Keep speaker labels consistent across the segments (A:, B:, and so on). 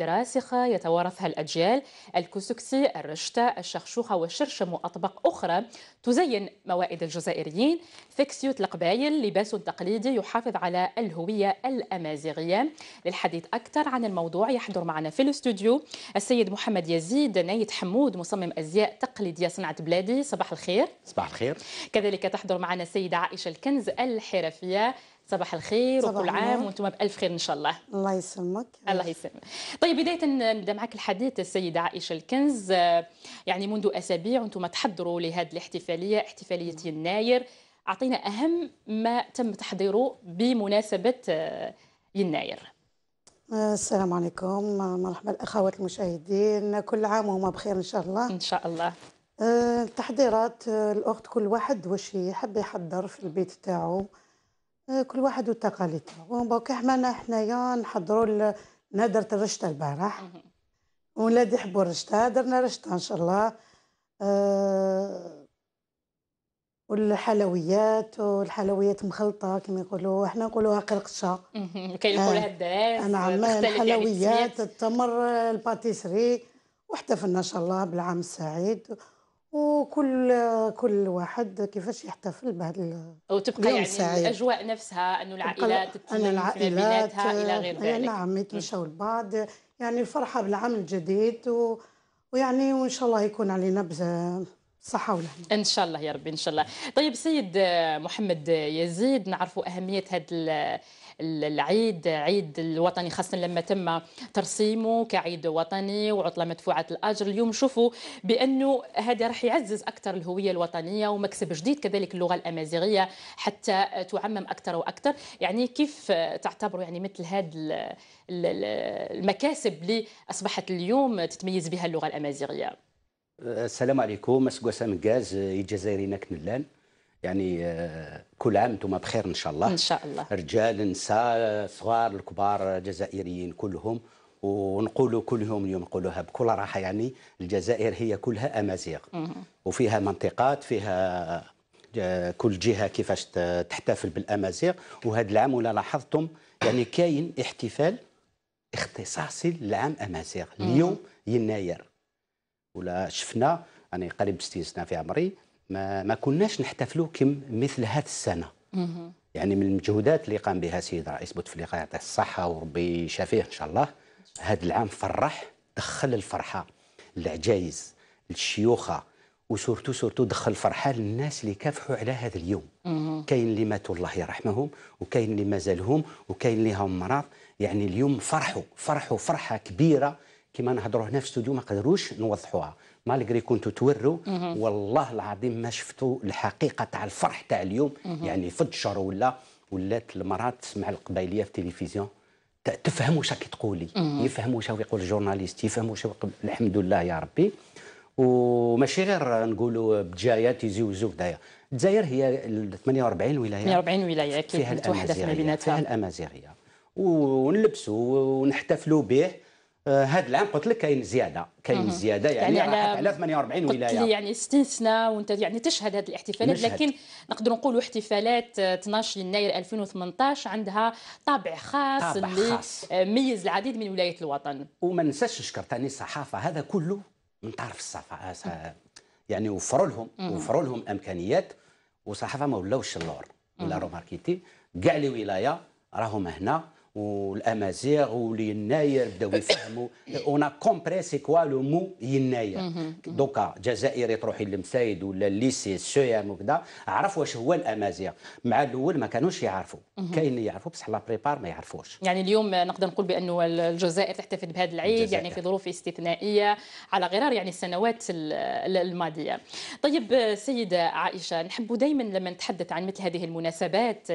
A: راسخة يتوارثها الأجيال الكسكسي الرشتة الشخشوخة والشرشم وأطباق أخرى تزين موائد الجزائريين فيكسيوت القبايل لباس تقليدي يحافظ على الهوية الأمازيغية للحديث أكثر عن الموضوع يحضر معنا في الاستوديو السيد محمد يزيد نايت حمود مصمم أزياء تقليدية صنعة بلادي صباح الخير صباح الخير كذلك تحضر معنا السيدة عائشة الكنز الحرفية صباح الخير صباح وكل عام وانتم بألف خير إن شاء الله الله يسلمك الله يسلمك طيب بداية نبدأ معك الحديث السيدة عائشة الكنز يعني منذ أسابيع وانتم تحضروا لهذه الاحتفالية احتفالية نعم. يناير أعطينا أهم ما تم تحضيره بمناسبة آه، يناير
B: آه، السلام عليكم مرحبا الأخوات المشاهدين كل عام وهم بخير إن شاء الله إن شاء الله التحضيرات آه، الأخت كل واحد واش يحب يحضر في البيت تاعو آه، كل واحد ومن وباك حنا حنايا نحضروا نادرة الرشتة البارح ولادي يحبوا الرشتة درنا رشتة إن شاء الله أه والحلويات والحلويات مخلطة كما يقولوا احنا نقولوها قرقشة كاين يقولها آه، الدراس نعم يعني الحلويات التمر الباتيسري واحتفلنا إن شاء الله بالعام السعيد وكل كل واحد كيفاش يحتفل بهذا وتبقى يعني سعيد.
A: الاجواء نفسها انه العائلات تتلم العائلات الى غير آه، ذلك نعم يتمشوا
B: لبعض يعني الفرحه بالعام الجديد و... ويعني وان شاء الله يكون علينا صحة والهنا
A: ان شاء الله يا ربي ان شاء الله طيب سيد آه، محمد آه، يزيد نعرفوا اهميه هذا العيد عيد الوطني خاصه لما تم ترسيمه كعيد وطني وعطله مدفوعه الاجر اليوم شوفوا بانه هذا راح يعزز اكثر الهويه الوطنيه ومكسب جديد كذلك اللغه الامازيغيه حتى تعمم اكثر واكثر يعني كيف تعتبروا يعني مثل هذا المكاسب اللي اصبحت اليوم تتميز بها اللغه الامازيغيه
C: السلام عليكم اسكو سام غاز الجزائري نكنلان يعني آه، كل عام انتم بخير ان شاء الله ان شاء الله رجال نساء صغار الكبار جزائريين كلهم ونقولوا كلهم اليوم نقولوها بكل راحه يعني الجزائر هي كلها امازيغ وفيها منطقات فيها آه، كل جهه كيفاش تحتفل بالامازيغ وهذا العام ولا لاحظتم يعني كاين احتفال اختصاصي للعام امازيغ اليوم يناير ولا شفنا انا قريب 60 سنه في عمري ما, ما كناش نحتفلوا كم مثل هذه السنه يعني من المجهودات اللي قام بها السيد رئيس بوتفليقه يعطيه الصحه وربي يشافيه ان شاء الله هذا العام فرح دخل الفرحه للعجايز للشيوخه وسورتو سورتو دخل فرحه للناس اللي كافحوا على هذا اليوم كاين اللي ماتوا الله يرحمهم وكاين اللي مازالهم وكاين اللي هم مرض يعني اليوم فرحوا فرحوا فرحه كبيره كما نهضروا هنا في الاستوديو ما قدروش نوضحوها مالغري كنتو توروا والله العظيم ما شفتوا الحقيقه تاع الفرح تاع اليوم يعني في الشهر ولا ولات المراه تسمع القبايليه في التلفزيون تفهم واش راكي تقولي يفهم واش يقول الجورناليست يفهم واش الحمد لله يا ربي وماشي غير نقولوا بجايه تيزي دايا الجزائر هي 48 ولايه 48
A: ولايه اكيد فيها الامازيغيه
C: فيها الامازيغيه ونلبسوا ونحتفلوا به آه، هذا العام قلت لك كاين زياده كاين زياده يعني, يعني آه، على 48 ولايه يعني
A: 60 سنه وانت يعني تشهد هذه الاحتفالات مشهد. لكن نقدر نقولوا احتفالات 12 آه، يناير 2018 عندها طابع خاص طابع اللي خاص. ميز العديد من ولايات الوطن
C: وما ننساش نشكر ثاني الصحافه هذا كله من طرف الصحافه يعني وفروا لهم وفروا لهم امكانيات وصحافه ما ولاوش اللور
B: ولا روماركيتي
C: كاع ولايه راهم هنا والامازيغ واليناير بداو يفهموا اون كومبري سي كوا لو مو يناير دوكا جزائري تروحي للمسايد ولا الليسي سويام وكذا عرف واش هو الامازيغ مع الاول ما كانوش يعرفوا كاين اللي يعرفوا بصح لا بريبار ما يعرفوش
A: يعني اليوم نقدر نقول بانه الجزائر تحتفل بهذا العيد الجزائر. يعني في ظروف استثنائيه على غرار يعني السنوات الماضيه طيب سيده عائشه نحب دائما لما نتحدث عن مثل هذه المناسبات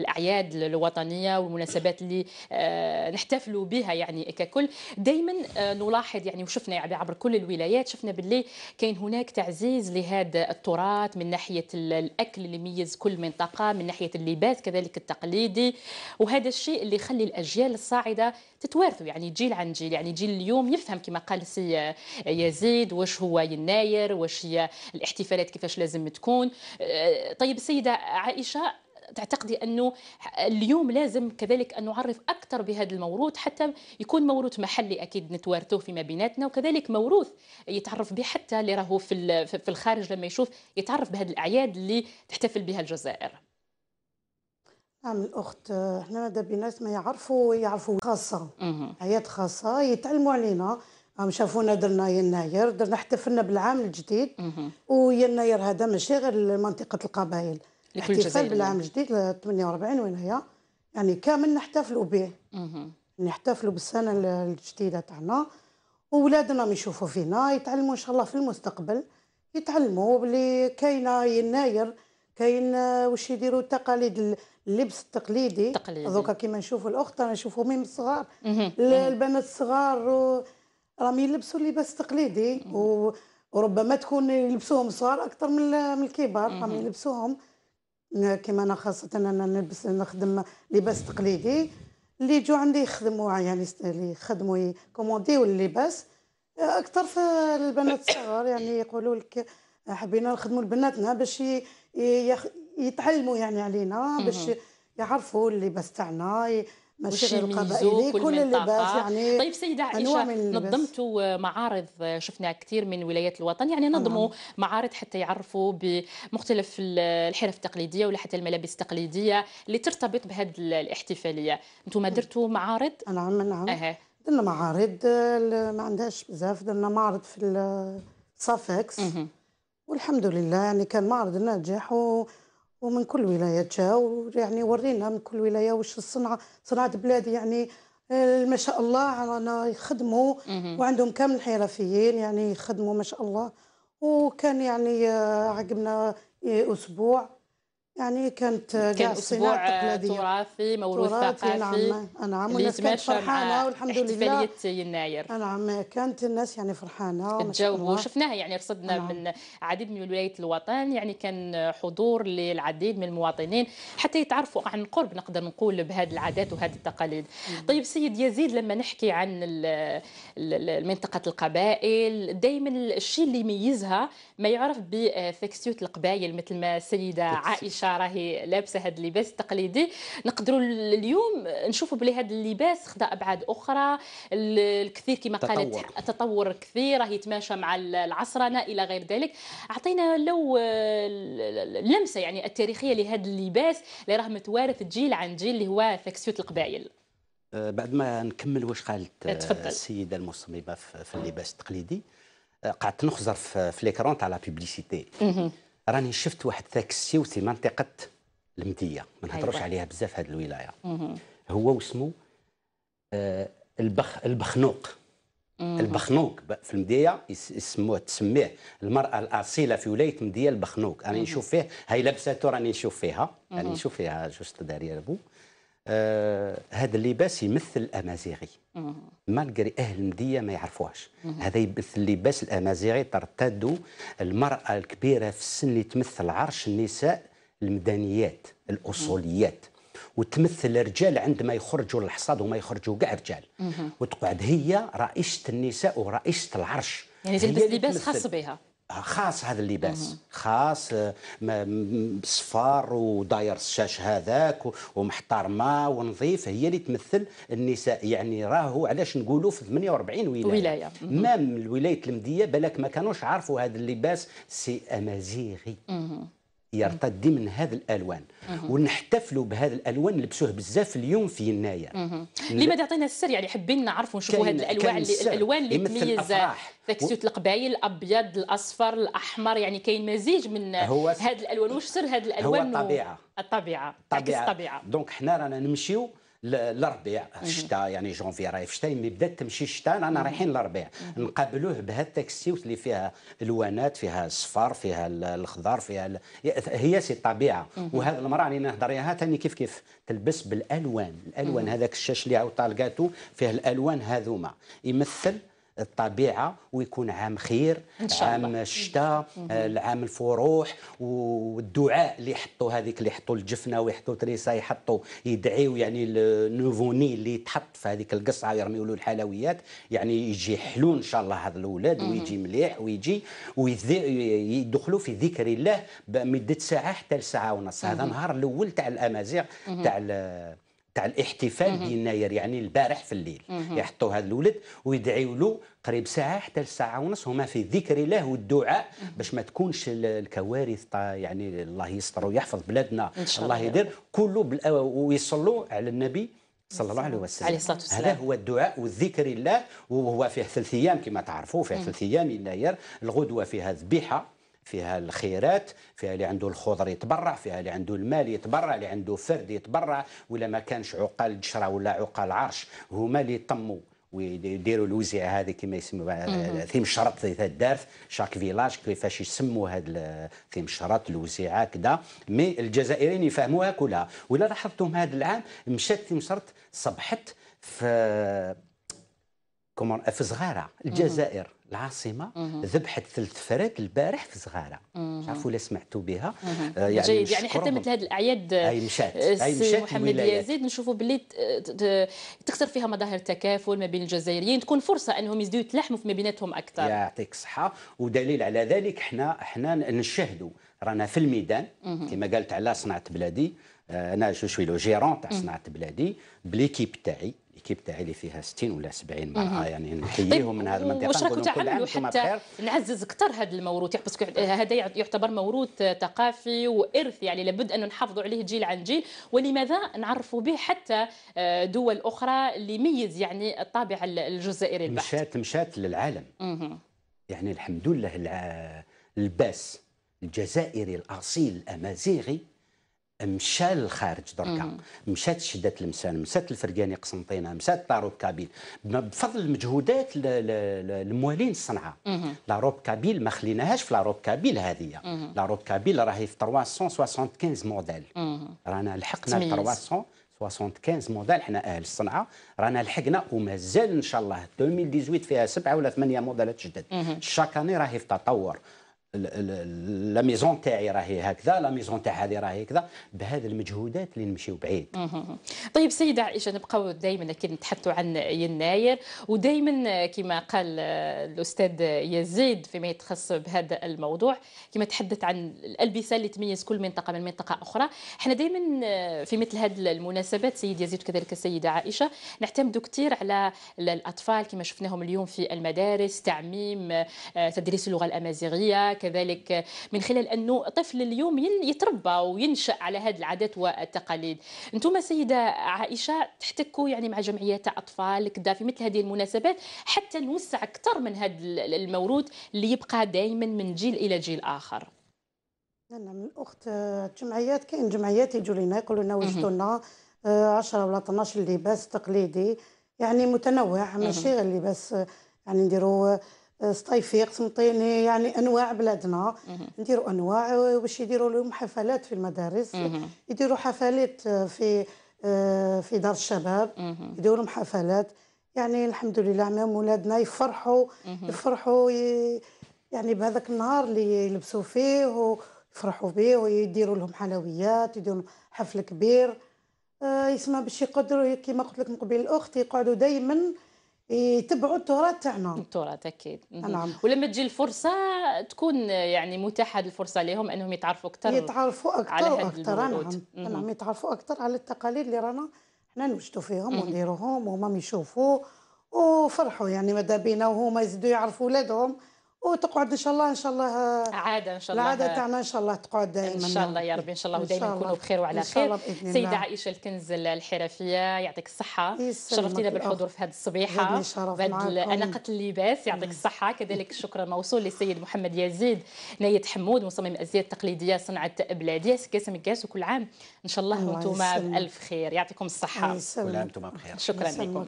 A: الاعياد الوطنيه والمناسبات الحاجات اللي آه، نحتفلوا بها يعني ككل دائما آه، نلاحظ يعني وشفنا يعني عبر كل الولايات شفنا باللي كاين هناك تعزيز لهذا التراث من ناحيه الاكل اللي يميز كل منطقه من ناحيه اللباس كذلك التقليدي وهذا الشيء اللي يخلي الاجيال الصاعده تتوارثوا يعني جيل عن جيل يعني جيل اليوم يفهم كما قال سي آه، يزيد واش هو يناير واش هي الاحتفالات كيفاش لازم تكون طيب السيده عائشه تعتقدي انه اليوم لازم كذلك ان نعرف اكثر بهذا الموروث حتى يكون موروث محلي اكيد نتوارثوه فيما بيناتنا وكذلك موروث يتعرف به حتى اللي راهو في في الخارج لما يشوف يتعرف بهذه الاعياد اللي تحتفل بها الجزائر
B: نعم الاخت احنا ماذا بينا ما يعرفوا يعرفوا خاصه اعياد خاصه يتعلموا علينا هم شافونا درنا يناير درنا احتفلنا بالعام الجديد ويناير هذا ماشي غير منطقه القبائل لكل الاحتفال بالعام الجديد 48 آه، وين هي يعني كامل نحتفلوا به نحتفلوا بالسنه الجديده تاعنا وولادنا يشوفوا فينا يتعلموا ان شاء الله في المستقبل يتعلموا بلي كاينه يناير كاين آه، واش يديروا التقاليد اللبس التقليدي تقليدي دوكا كيما نشوفوا الاخت انا نشوفوا من الصغار البنات الصغار راهم يلبسوا لباس تقليدي وربما تكون يلبسوهم صغار اكثر من الكبار راهم يلبسوهم كما انا خاصه انا نلبس نخدم لباس تقليدي اللي يجوا عندي يخدموا يعني يخدموا يكومونديو اللباس اكثر في البنات الصغار يعني يقولوا لك حبينا نخدموا لبناتنا باش يتعلموا يعني علينا باش يعرفوا اللباس تاعنا ماشي القبائلي كل اللباس يعني طيب
A: سيده عائشه نظمتوا معارض شفنا كثير من ولايات الوطن يعني نعم. نظموا نعم. معارض حتى يعرفوا بمختلف الحرف التقليديه ولا حتى الملابس التقليديه اللي ترتبط بهذه الاحتفاليه انتم نعم. درتوا معارض نعم نعم أه.
B: درنا معارض ما عندهاش بزاف درنا معرض في صافكس والحمد لله يعني كان معرض ناجح و ومن كل ولايه جاو يعني ورينا من كل ولايه واش الصنعه صناعه بلادي يعني آه، ما شاء الله رانا يخدموا وعندهم كامل الحرفيين يعني يخدموا ما شاء الله وكان يعني آه، عقبنا آه، اسبوع يعني كانت كان أسبوع تراثي موروث ثقافي نعم نعم والناس كانت فرحانة والحمد لله احتفالية يناير نعم كانت الناس يعني فرحانة الجو وشفناها
A: يعني رصدنا نعم. من عديد من ولايات الوطن يعني كان حضور للعديد من المواطنين حتى يتعرفوا عن قرب نقدر نقول بهذه العادات وهذه التقاليد طيب سيد يزيد لما نحكي عن منطقة القبائل دائما الشيء اللي يميزها ما يعرف بفكسيوت القبائل مثل ما السيدة عائشة عائشه راهي لابسه هذا اللباس التقليدي نقدروا اليوم نشوفوا بلي هذا اللباس خدا ابعاد اخرى الكثير كما قالت تطور كثير راه يتماشى مع العصرنه الى غير ذلك اعطينا لو اللمسه يعني التاريخيه لهذا اللباس اللي راه متوارث جيل عن جيل اللي هو تاكسيوت القبائل
C: أه، بعد ما نكمل واش قالت أه، تفضل. السيده المصممه في اللباس التقليدي أه، قعدت نخزر في ليكرون تاع لا بوبليسيتي راني شفت واحد تاكسي في منطقه المديه ما أيوة. نهضروش عليها بزاف هذه الولايه مم. هو واسمه آه، البخ البخنوق
B: مم. البخنوق
C: في المديه يسموه تسميه المراه الاصيله في ولايه المديه البخنوق راني نشوف فيه هاي لابساتو راني نشوف فيها راني نشوف فيها جوست داري ابو آه، هذا اللباس يمثل الامازيغي مالغري اهل المديه ما يعرفوهاش هذا يمثل اللباس الامازيغي ترتد المراه الكبيره في السن اللي تمثل عرش النساء المدنيات الاصوليات وتمثل الرجال عندما يخرجوا للحصاد وما يخرجوا كاع رجال وتقعد هي رئيسه النساء ورئيسه العرش يعني تلبس لباس خاص بها خاص هذا اللباس خاص آه، صفار وداير الشاش هذاك ومحترمه ونظيف هي اللي تمثل النساء يعني راهو علاش نقولوا في 48 ولايه ولايه مام ولايه المديه بالك ما كانوش عارفوا هذا اللباس سي امازيغي يرتدي من هذا الالوان ونحتفلوا بهذا الالوان نلبسوه بزاف اليوم في يناير لماذا
A: تعطينا السر يعني حابين نعرفوا نشوفوا هذه الالوان الالوان اللي تميز تكسوت القبايل الابيض الاصفر الاحمر يعني كاين مزيج من هذه الالوان واش سر هذه الالوان هو الطبيعه الطبيعه الطبيعه, الطبيعة.
C: دونك حنا رانا نمشيو للربيع الشتاء يعني جونفي راهي في الشتاء مي بدات تمشي الشتاء رانا رايحين للربيع نقابلوه بهذا التاكسيوت اللي فيها الوانات فيها الصفار فيها الخضار فيها ال... هي سي الطبيعه وهذا المراه اللي نهضر ياها ثاني كيف كيف تلبس بالالوان الالوان هذاك الشاش اللي عاود طالقاتو فيه الالوان هذوما يمثل الطبيعه ويكون عام خير إن شاء الله. عام الشتاء آه، العام الفروح والدعاء اللي يحطوا هذيك اللي يحطوا الجفنه ويحطوا تريسا يحطوا يدعيوا يعني النوفوني اللي يتحط في هذيك القصعه يرميوا له الحلويات يعني يجي حلو ان شاء الله هذا الاولاد ويجي مليح ويجي ويدخلوا في ذكر الله مده ساعه حتى لساعه ونص هذا نهار الاول تاع الامازيغ تاع تاع الاحتفال بيناير يعني البارح في الليل يحطوا هذا الولد ويدعيوا له قريب ساعه حتى لساعه ونص هما في ذكر الله والدعاء باش ما تكونش الكوارث يعني الله يستر ويحفظ بلادنا إن شاء الله يدير كله ويصلوا على النبي صلى الله عليه وسلم عليه الصلاة والسلام. هذا هو الدعاء والذكر الله وهو فيه ثلاث ايام كما تعرفوا فيه ثلاث ايام يناير الغدوه فيها ذبيحه فيها الخيرات فيها اللي عنده الخضر يتبرع فيها اللي عنده المال يتبرع اللي عنده فرد يتبرع ولا ما كانش عقال الجشرة ولا عقال عرش هما اللي يطموا ويديروا الوزيعه هذه كما يسموها آه، ثيم الشرط ذات الدارف شاك فيلاج كيفاش يسموا هذا ثيم الشرط الوزيعه كذا مي الجزائريين يفهموها كلها ولا لاحظتم هذا العام مشات ثيم الشرط صبحت في كومون في صغاره الجزائر العاصمه ذبحت ثلث فرد البارح في صغاره مش اللي سمعتوا بها يعني جيد يعني, يعني حتى مثل
A: هذه الاعياد اي مشات آه، اي مشات محمد يزيد نشوفوا باللي تكثر فيها مظاهر تكافل ما بين الجزائريين تكون فرصه انهم يزيدوا يتلاحموا في بيناتهم اكثر يعطيك
C: الصحه ودليل على ذلك احنا احنا نشاهدوا رانا في الميدان كما قالت على صناعه بلادي آه، انا جو شوي لو جيرون تاع صناعه بلادي بليكيب تاعي ليكيب تاعي اللي فيها 60 ولا 70 مرأة يعني طيب، نحييهم من هذه المنطقة واش راكم تعملوا حتى
A: نعزز أكثر هذا الموروث يعني هذا يعتبر موروث ثقافي وإرث يعني لابد أن نحافظوا عليه جيل عن جيل ولماذا نعرفوا به حتى آه، دول أخرى اللي ميز يعني الطابع الجزائري البحث
C: مشات مشات للعالم مم. يعني الحمد لله الباس الجزائري الأصيل الأمازيغي مشى للخارج دركا مشات شدات المسان مشات الفرقاني قسنطينه مشات لاروب كابيل بفضل مجهودات الموالين الصنعه لاروب كابيل ما خليناهاش في لاروب كابيل هذه لاروب كابيل راهي في 375 موديل رانا لحقنا 375 موديل حنا اهل الصنعه رانا لحقنا ومازال ان شاء الله 2018 فيها سبعه ولا ثمانيه موديلات جدد شاك اني راهي في تطور لا ميزون تاعي راهي هكذا لا ميزون تاع هذه راهي هكذا بهذه المجهودات اللي نمشيو بعيد
A: طيب سيده عائشه نبقاو دائما اكيد نتحدثوا عن يناير ودائما كما قال الاستاذ يزيد فيما يتخص بهذا الموضوع كما تحدث عن الالبسه اللي تميز كل منطقه من منطقه اخرى احنا دائما في مثل هذه المناسبات سيد يزيد وكذلك السيده عائشه نعتمدوا كثير على الاطفال كما شفناهم اليوم في المدارس تعميم آه، تدريس اللغه الامازيغيه كذلك من خلال انه طفل اليوم يتربى وينشا على هذه العادات والتقاليد انتم سيده عائشه تحتكوا يعني مع جمعيات اطفال كذا في مثل هذه المناسبات حتى نوسع اكثر من هذا الموروث اللي يبقى دائما من جيل الى جيل اخر
B: انا من الاخت الجمعيات كاين جمعيات يجوا لنا يقولوا لنا وجدوا لنا 10 ولا 12 لباس تقليدي يعني متنوع ماشي غير لباس يعني نديروا سطيفيق سمطيني يعني انواع بلادنا نديروا انواع باش يديروا لهم حفلات في المدارس يديروا حفلات آه، في آه، في دار الشباب يديروا لهم حفلات يعني الحمد لله عمام ولادنا يفرحوا يفرحوا يعني بهذاك النهار اللي يلبسوا فيه ويفرحوا به ويديروا لهم حلويات يديروا حفل كبير آه، يسمى باش يقدروا كما قلت لك من قبل الاخت يقعدوا دائما يتبعوا التراث تاعنا التراث اكيد نعم
A: ولما تجي الفرصه تكون يعني متاحه الفرصه لهم انهم يتعرفوا اكثر يتعرفوا اكثر على اكثر نعم نعم
B: يتعرفوا اكثر على التقاليد اللي رانا حنا نوجدوا فيهم ونديروهم وهم يشوفوا وفرحوا يعني ماذا بينا وهما يزيدوا يعرفوا ولادهم وتقعد ان شاء الله ان شاء الله عاده ان شاء الله العاده تاعنا ان شاء الله تقعد دائما ان شاء الله يا ربي ان شاء الله ودائما نكونوا بخير وعلى خير سيده عائشه
A: الكنز الحرفيه يعطيك الصحه شرفتينا بالحضور في هذه الصبيحه بعد اناقه اللباس يعطيك الصحه كذلك الشكر موصول للسيد محمد يزيد نايد حمود مصمم الازياء التقليديه صنعه بلادي كاسم كاس وكل عام ان شاء الله وانتم بالف خير يعطيكم الصحه كل عام وانتم بخير شكرا لكم